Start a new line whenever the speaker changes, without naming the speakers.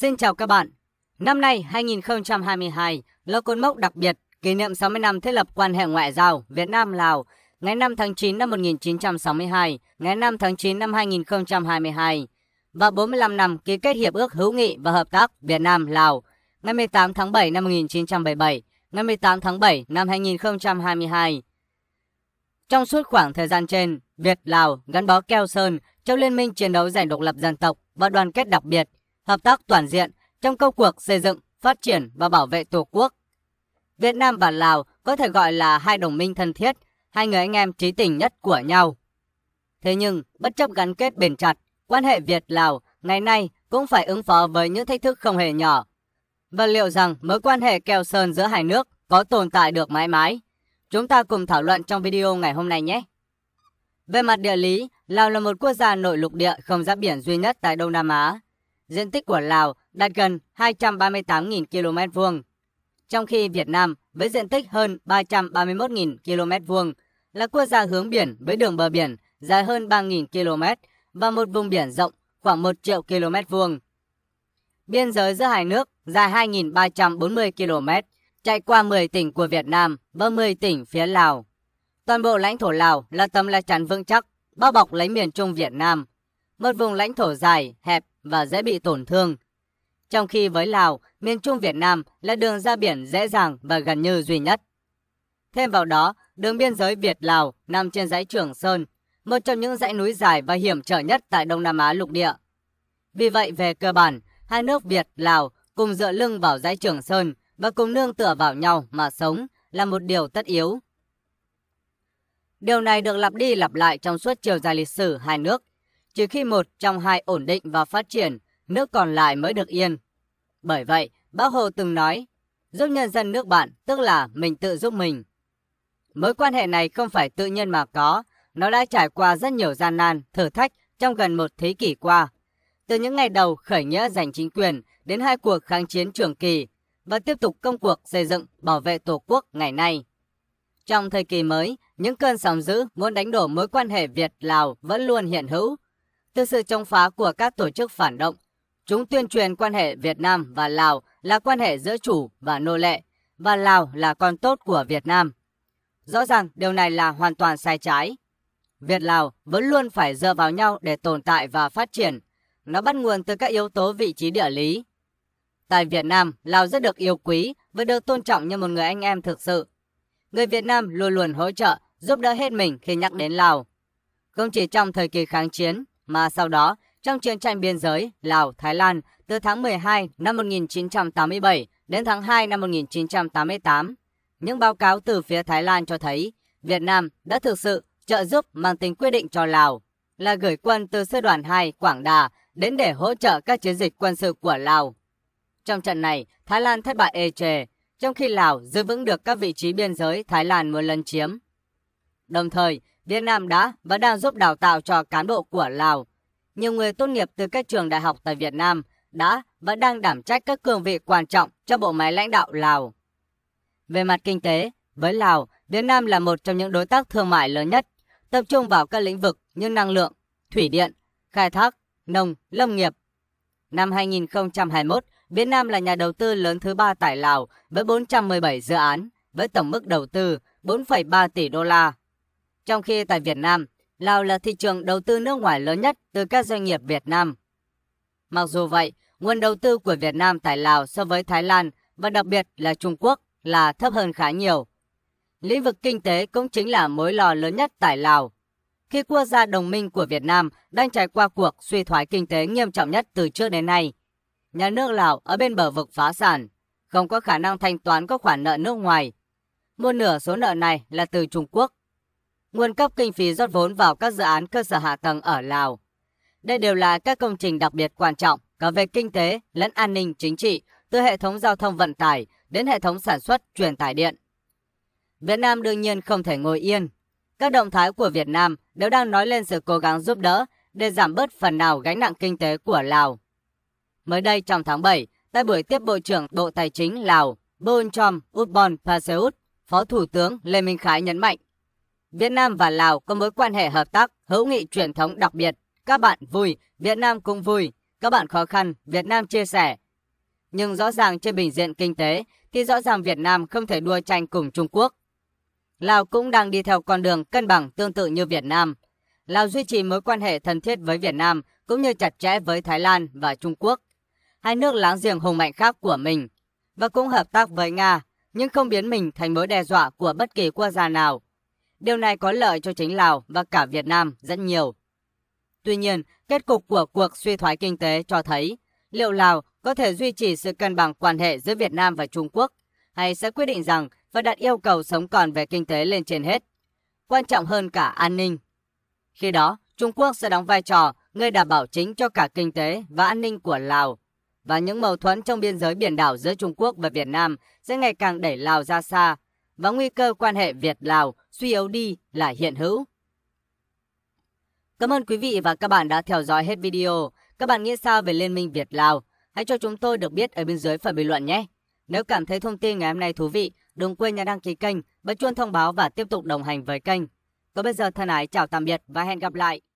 Xin chào các bạn. Năm nay 2022 là cột mốc đặc biệt kỷ niệm 60 năm thiết lập quan hệ ngoại giao Việt Nam-Lào ngày 5 tháng 9 năm 1962, ngày 5 tháng 9 năm 2022 và 45 năm ký kết Hiệp ước Hữu nghị và Hợp tác Việt Nam-Lào ngày 18 tháng 7 năm 1977, ngày 18 tháng 7 năm 2022. Trong suốt khoảng thời gian trên, Việt-Lào gắn bó keo sơn trong Liên minh chiến đấu giành độc lập dân tộc và đoàn kết đặc biệt – hợp tác toàn diện trong công cuộc xây dựng, phát triển và bảo vệ Tổ quốc. Việt Nam và Lào có thể gọi là hai đồng minh thân thiết, hai người anh em trí tình nhất của nhau. Thế nhưng, bất chấp gắn kết bền chặt, quan hệ Việt-Lào ngày nay cũng phải ứng phó với những thách thức không hề nhỏ. Và liệu rằng mối quan hệ keo sơn giữa hai nước có tồn tại được mãi mãi? Chúng ta cùng thảo luận trong video ngày hôm nay nhé! Về mặt địa lý, Lào là một quốc gia nội lục địa không giáp biển duy nhất tại Đông Nam Á, diện tích của Lào đạt gần 238.000 km vuông, trong khi Việt Nam với diện tích hơn 331.000 km vuông là quốc gia hướng biển với đường bờ biển dài hơn 3.000 km và một vùng biển rộng khoảng 1 triệu km vuông. Biên giới giữa hai nước dài 2.340 km, chạy qua 10 tỉnh của Việt Nam và 10 tỉnh phía Lào. Toàn bộ lãnh thổ Lào là tấm lá chắn vững chắc, bao bọc lấy miền Trung Việt Nam một vùng lãnh thổ dài, hẹp và dễ bị tổn thương. Trong khi với Lào, miền Trung Việt Nam là đường ra biển dễ dàng và gần như duy nhất. Thêm vào đó, đường biên giới Việt-Lào nằm trên dãy Trường Sơn, một trong những dãy núi dài và hiểm trở nhất tại Đông Nam Á lục địa. Vì vậy, về cơ bản, hai nước Việt-Lào cùng dựa lưng vào dãy Trường Sơn và cùng nương tựa vào nhau mà sống là một điều tất yếu. Điều này được lặp đi lặp lại trong suốt chiều dài lịch sử hai nước chỉ khi một trong hai ổn định và phát triển, nước còn lại mới được yên. Bởi vậy, Bác Hồ từng nói, giúp nhân dân nước bạn tức là mình tự giúp mình. Mối quan hệ này không phải tự nhiên mà có, nó đã trải qua rất nhiều gian nan, thử thách trong gần một thế kỷ qua. Từ những ngày đầu khởi nghĩa giành chính quyền đến hai cuộc kháng chiến trường kỳ và tiếp tục công cuộc xây dựng bảo vệ Tổ quốc ngày nay. Trong thời kỳ mới, những cơn sóng dữ muốn đánh đổ mối quan hệ Việt-Lào vẫn luôn hiện hữu, từ sự chống phá của các tổ chức phản động, chúng tuyên truyền quan hệ Việt Nam và Lào là quan hệ giữa chủ và nô lệ, và Lào là con tốt của Việt Nam. Rõ ràng điều này là hoàn toàn sai trái. Việt Lào vẫn luôn phải dựa vào nhau để tồn tại và phát triển. Nó bắt nguồn từ các yếu tố vị trí địa lý. Tại Việt Nam, Lào rất được yêu quý và được tôn trọng như một người anh em thực sự. Người Việt Nam luôn luôn hỗ trợ, giúp đỡ hết mình khi nhắc đến Lào. Không chỉ trong thời kỳ kháng chiến, mà sau đó trong chiến tranh biên giới Lào-Thái Lan từ tháng 12 năm 1987 đến tháng 2 năm 1988. Những báo cáo từ phía Thái Lan cho thấy Việt Nam đã thực sự trợ giúp mang tính quyết định cho Lào là gửi quân từ sư đoàn 2 Quảng Đà đến để hỗ trợ các chiến dịch quân sự của Lào. Trong trận này, Thái Lan thất bại ê chề, trong khi Lào giữ vững được các vị trí biên giới Thái Lan muốn lần chiếm. Đồng thời, Việt Nam đã và đang giúp đào tạo cho cán bộ của Lào. Nhiều người tốt nghiệp từ các trường đại học tại Việt Nam đã và đang đảm trách các cương vị quan trọng cho bộ máy lãnh đạo Lào. Về mặt kinh tế, với Lào, Việt Nam là một trong những đối tác thương mại lớn nhất, tập trung vào các lĩnh vực như năng lượng, thủy điện, khai thác, nông, lâm nghiệp. Năm 2021, Việt Nam là nhà đầu tư lớn thứ ba tại Lào với 417 dự án, với tổng mức đầu tư 4,3 tỷ đô la trong khi tại Việt Nam, Lào là thị trường đầu tư nước ngoài lớn nhất từ các doanh nghiệp Việt Nam. Mặc dù vậy, nguồn đầu tư của Việt Nam tại Lào so với Thái Lan và đặc biệt là Trung Quốc là thấp hơn khá nhiều. Lĩnh vực kinh tế cũng chính là mối lo lớn nhất tại Lào. Khi quốc gia đồng minh của Việt Nam đang trải qua cuộc suy thoái kinh tế nghiêm trọng nhất từ trước đến nay, nhà nước Lào ở bên bờ vực phá sản, không có khả năng thanh toán các khoản nợ nước ngoài. Một nửa số nợ này là từ Trung Quốc, nguồn cấp kinh phí rót vốn vào các dự án cơ sở hạ tầng ở Lào. Đây đều là các công trình đặc biệt quan trọng cả về kinh tế lẫn an ninh chính trị, từ hệ thống giao thông vận tải đến hệ thống sản xuất truyền tải điện. Việt Nam đương nhiên không thể ngồi yên. Các động thái của Việt Nam đều đang nói lên sự cố gắng giúp đỡ để giảm bớt phần nào gánh nặng kinh tế của Lào. Mới đây trong tháng 7, tại buổi tiếp Bộ trưởng Bộ Tài chính Lào Bonchom Utbon Paseut, Phó Thủ tướng Lê Minh Khái nhấn mạnh Việt Nam và Lào có mối quan hệ hợp tác, hữu nghị truyền thống đặc biệt. Các bạn vui, Việt Nam cũng vui. Các bạn khó khăn, Việt Nam chia sẻ. Nhưng rõ ràng trên bình diện kinh tế thì rõ ràng Việt Nam không thể đua tranh cùng Trung Quốc. Lào cũng đang đi theo con đường cân bằng tương tự như Việt Nam. Lào duy trì mối quan hệ thân thiết với Việt Nam cũng như chặt chẽ với Thái Lan và Trung Quốc, hai nước láng giềng hùng mạnh khác của mình, và cũng hợp tác với Nga, nhưng không biến mình thành mối đe dọa của bất kỳ quốc gia nào. Điều này có lợi cho chính Lào và cả Việt Nam rất nhiều. Tuy nhiên, kết cục của cuộc suy thoái kinh tế cho thấy liệu Lào có thể duy trì sự cân bằng quan hệ giữa Việt Nam và Trung Quốc hay sẽ quyết định rằng và đặt yêu cầu sống còn về kinh tế lên trên hết. Quan trọng hơn cả an ninh. Khi đó, Trung Quốc sẽ đóng vai trò người đảm bảo chính cho cả kinh tế và an ninh của Lào. Và những mâu thuẫn trong biên giới biển đảo giữa Trung Quốc và Việt Nam sẽ ngày càng đẩy Lào ra xa và nguy cơ quan hệ Việt-Lào suy yếu đi là hiện hữu. Cảm ơn quý vị và các bạn đã theo dõi hết video. Các bạn nghĩ sao về Liên minh Việt-Lào? Hãy cho chúng tôi được biết ở bên dưới phần bình luận nhé. Nếu cảm thấy thông tin ngày hôm nay thú vị, đừng quên nhấn đăng ký kênh, bật chuông thông báo và tiếp tục đồng hành với kênh. Còn bây giờ thân ái chào tạm biệt và hẹn gặp lại.